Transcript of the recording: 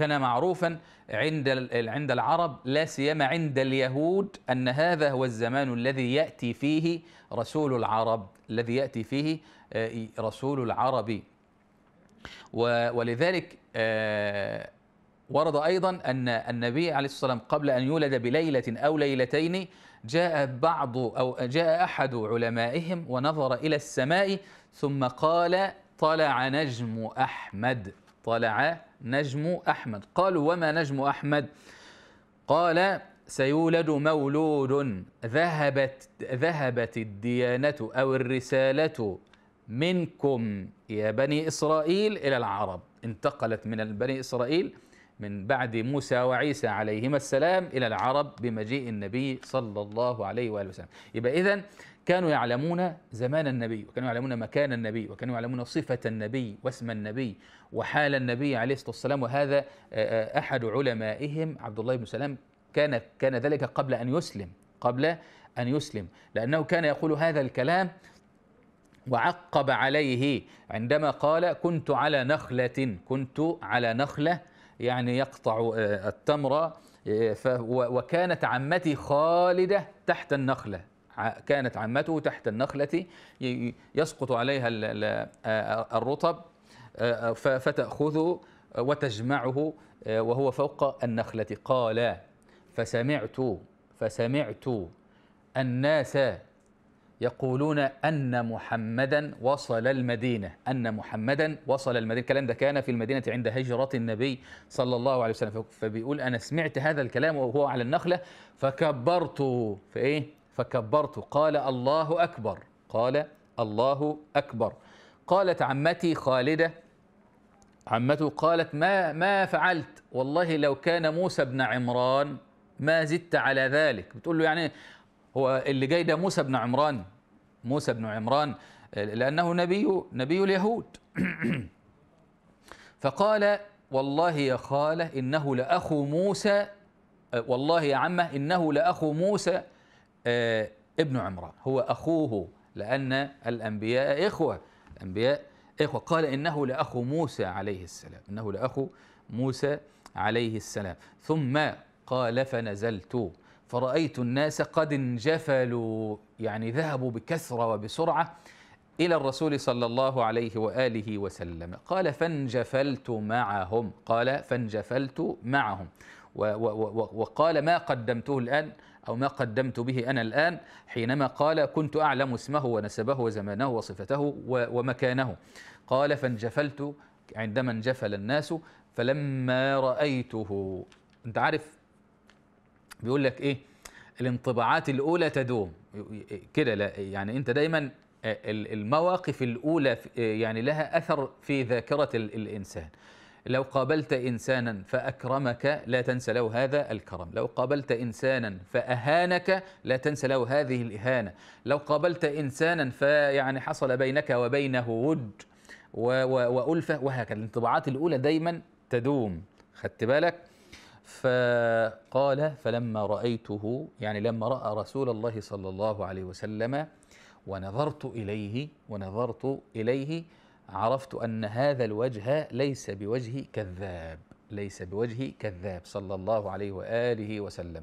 كان معروفا عند عند العرب لا سيما عند اليهود أن هذا هو الزمان الذي يأتي فيه رسول العرب الذي يأتي فيه آه، رسول العرب ولذلك آه، ورد أيضا أن النبي عليه الصلاة والسلام قبل أن يولد بليلة أو ليلتين جاء بعض أو جاء أحد علمائهم ونظر إلى السماء ثم قال طلع نجم أحمد طلع نجم أحمد قالوا وما نجم أحمد قال سيولد مولود ذهبت ذهبت الديانة أو الرسالة منكم يا بني إسرائيل إلى العرب انتقلت من بني إسرائيل من بعد موسى وعيسى عليهما السلام إلى العرب بمجيء النبي صلى الله عليه وآله وسلم يبقى إذن كانوا يعلمون زمان النبي وكانوا يعلمون مكان النبي وكانوا يعلمون صفة النبي واسم النبي وحال النبي عليه الصلاة والسلام وهذا آه، آه، أحد علمائهم عبد الله بن سلام كان كان ذلك قبل أن يسلم قبل أن يسلم لأنه كان يقول هذا الكلام وعقب عليه عندما قال كنت على نخلة كنت على نخلة يعني يقطع آه، التمرة آه، وكانت عمتي خالدة تحت النخلة كانت عمته تحت النخلة يسقط عليها آه، الرطب فتأخذه وتجمعه وهو فوق النخلة قال فسمعت فسمعت الناس يقولون أن محمدا وصل المدينة أن محمدا وصل المدينة الكلام ده كان في المدينة عند هجرة النبي صلى الله عليه وسلم فبيقول أنا سمعت هذا الكلام وهو على النخلة فكبرت فإيه فكبرت قال الله أكبر قال الله أكبر قالت عمتي خالدة عمته قالت ما ما فعلت والله لو كان موسى بن عمران ما زدت على ذلك بتقول له يعني هو اللي جاي ده موسى بن عمران موسى بن عمران لأنه نبي نبي اليهود فقال والله يا خاله إنه لأخو موسى والله يا عمه إنه لأخو موسى آه، ابن عمران هو أخوه لأن الأنبياء إخوة الأنبياء إخوة قال إنه لأخو موسى عليه السلام إنه لأخو موسى عليه السلام ثم قال فنزلت فرأيت الناس قد انجفلوا يعني ذهبوا بكثرة وبسرعة إلى الرسول صلى الله عليه وآله وسلم قال فانجفلت معهم قال فانجفلت معهم وقال ما قدمته الآن أو ما قدمت به أنا الآن حينما قال كنت أعلم اسمه ونسبه وزمانه وصفته ومكانه قال فانجفلت عندما انجفل الناس فلما رأيته أنت عارف بيقول لك ايه الانطباعات الاولى تدوم كده لا يعني انت دايما المواقف الاولى يعني لها اثر في ذاكره الانسان لو قابلت انسانا فاكرمك لا تنسى له هذا الكرم، لو قابلت انسانا فاهانك لا تنسى له هذه الاهانه، لو قابلت انسانا فيعني حصل بينك وبينه ود والفه وهكذا الانطباعات الاولى دايما تدوم، خدت بالك؟ فقال فلما رأيته يعني لما رأى رسول الله صلى الله عليه وسلم ونظرت إليه ونظرت إليه عرفت أن هذا الوجه ليس بوجه كذاب ليس بوجه كذاب صلى الله عليه وآله وسلم